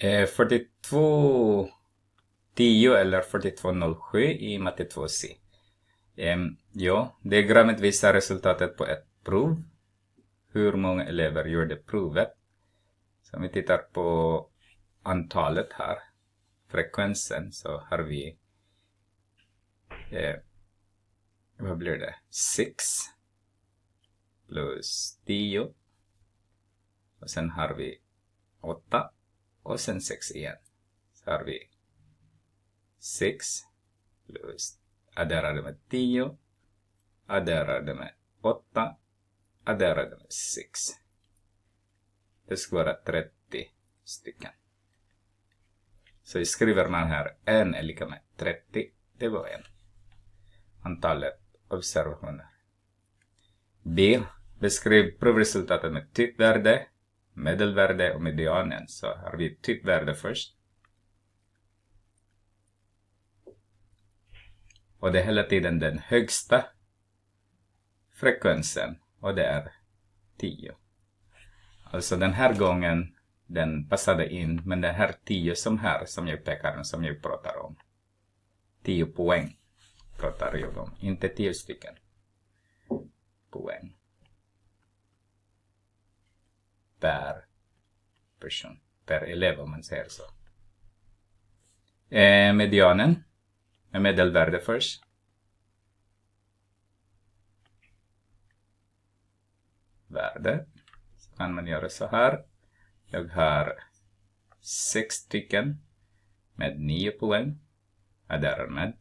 Eh, 42 eller 4207 i matte 2C. Eh, ja, diagrammet visar resultatet på ett prov. Hur många elever gjorde provet? Så om vi tittar på antalet här, frekvensen, så har vi eh, vad blir det? 6 plus 10 och sen har vi 8 och sen 6 igen. Så har vi 6 plus, adderade med 10, adderade med 8, adderade med 6. Det ska vara 30 stycken. Så skriver man här en är lika med 30, det var en. Antalet observationer. B. Beskriv provresultatet med typvärde medelvärde och medianen. Så har vi typvärde först. Och det är hela tiden den högsta frekvensen och det är 10. Alltså den här gången den passade in men den här 10 som här som jag pekar som jag pratar om. 10 poäng pratar jag om, inte 10 stycken poäng per person, per elev om man säger så. Eh, medianen, medelvärde först. Värde. Så kan man göra så här. Jag har sex stycken med nio poäng. Ja, därmed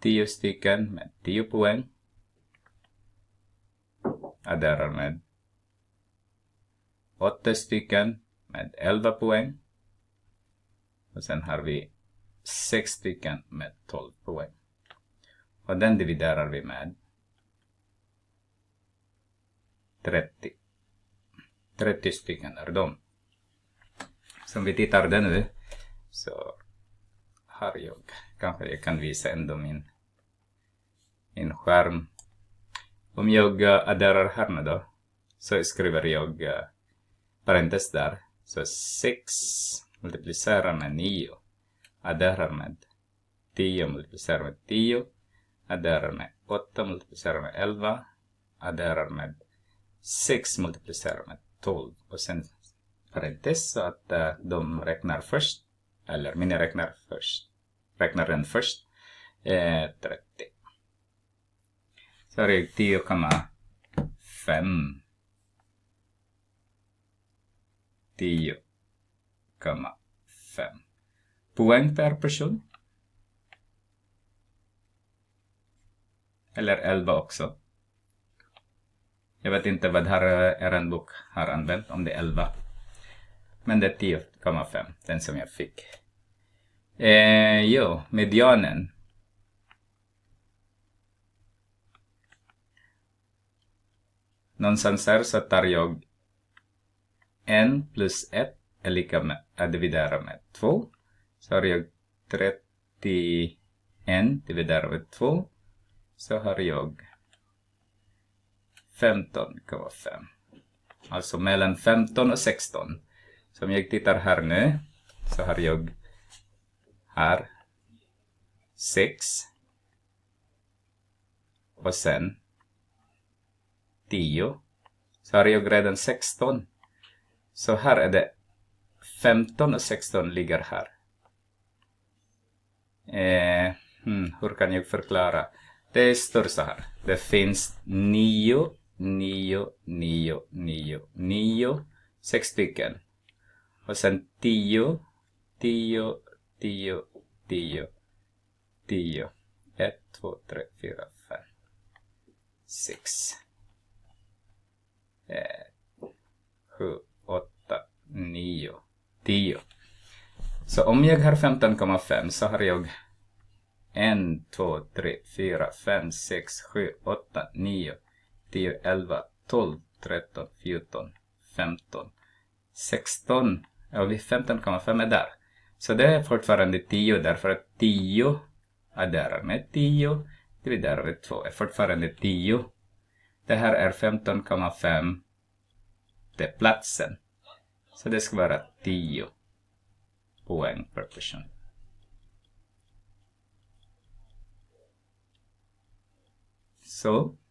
tio stycken med tio poäng. Ja, därmed åtta stycken med 11 poäng. Och sen har vi sex stycken med 12 poäng. Och den dividerar vi med 30. 30 stycken är de. Som vi tittar den nu så har jag, kanske jag kan visa ändå min, min skärm. Om jag adderar här nu då så skriver jag eh, parentes där. Så 6 multiplicerar med 9 adderar med 10 multiplicerar med 10 adderar med 8 multiplicerar med 11 adderar med 6 multiplicerar med 12 och sen parentes så att uh, de räknar först eller mina räknar först räknar den först eh, 30 så är det 10,5 10,5 poäng per person. Eller 11 också. Jag vet inte vad här eh, er bok har använt, om det är 11. Men det är 10,5, den som jag fick. Eh, jo, medianen. Någonstans här så tar jag n plus 1 är lika med, är dividerat med 2. Så har jag 31 dividerat med 2. Så har jag 15 kan vara Alltså mellan 15 och 16. Så om jag tittar här nu så har jag här 6 och sen 10. Så har jag redan 16. Så här är det 15 och 16 ligger här. Eh, hmm, hur kan jag förklara? Det står så här. Det finns 9, 9, 9, 9, 9, 6 stycken. Och sen 10, 10, 10, 10, 10. 1, 2, 3, 4, 5, 6. 7, nio, tio. Så om jag har 15,5 så har jag 1, 2, 3, 4, 5, 6, 7, 8, 9, 10, 11, 12, 13, 14, 15, 16. Ja, 15,5 är där. Så det är fortfarande 10 därför att 10 är där med 10 dividerat med 2 är fortfarande 10. Det här är 15,5. Det är platsen. Så det ska vara 10 poäng per person. Så